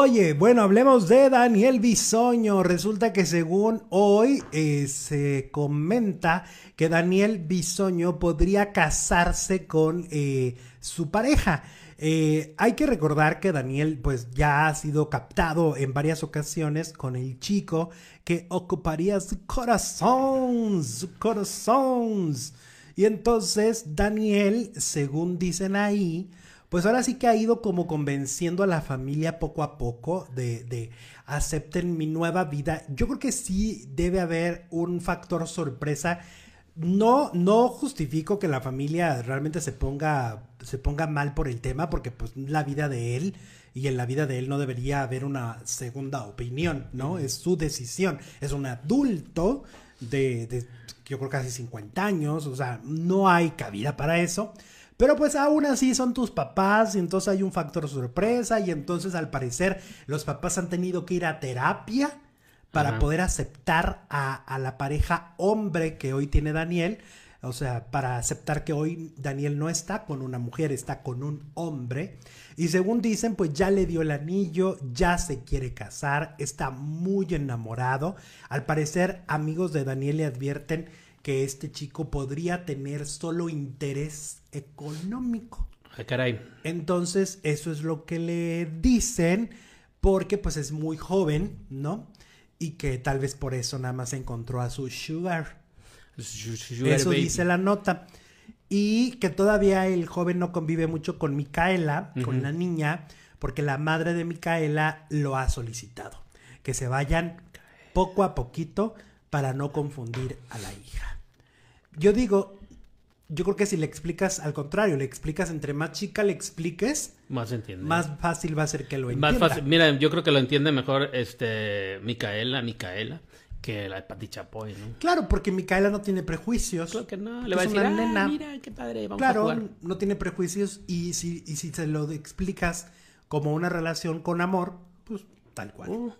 Oye, bueno, hablemos de Daniel Bisoño. Resulta que según hoy eh, se comenta que Daniel Bisoño podría casarse con eh, su pareja. Eh, hay que recordar que Daniel pues ya ha sido captado en varias ocasiones con el chico que ocuparía su corazón, su corazón. Y entonces Daniel, según dicen ahí, pues ahora sí que ha ido como convenciendo a la familia poco a poco de, de, acepten mi nueva vida. Yo creo que sí debe haber un factor sorpresa. No, no justifico que la familia realmente se ponga, se ponga mal por el tema, porque pues la vida de él y en la vida de él no debería haber una segunda opinión, ¿no? Es su decisión, es un adulto de, yo creo casi 50 años, o sea, no hay cabida para eso. Pero pues aún así son tus papás y entonces hay un factor sorpresa y entonces al parecer los papás han tenido que ir a terapia para poder aceptar a, a la pareja hombre que hoy tiene Daniel o sea, para aceptar que hoy Daniel no está con una mujer, está con un hombre. Y según dicen, pues ya le dio el anillo, ya se quiere casar, está muy enamorado. Al parecer, amigos de Daniel le advierten que este chico podría tener solo interés económico. Ay, ah, caray. Entonces, eso es lo que le dicen, porque pues es muy joven, ¿no? Y que tal vez por eso nada más encontró a su sugar. Pues, Eso dice la nota. Y que todavía el joven no convive mucho con Micaela, con la niña, porque la madre de Micaela lo ha solicitado. Que se vayan poco a poquito para no confundir a la hija. Yo digo, yo creo que si le explicas al contrario, le explicas entre más chica le expliques, más Más fácil va a ser que lo entienda. Más Mira, yo creo que lo entiende mejor este Micaela, Micaela, que la de Pati Claro, porque Micaela no tiene prejuicios. Le va a decir, nena. claro, no tiene prejuicios y si, y si se lo explicas como una relación con amor, pues tal cual. Uh.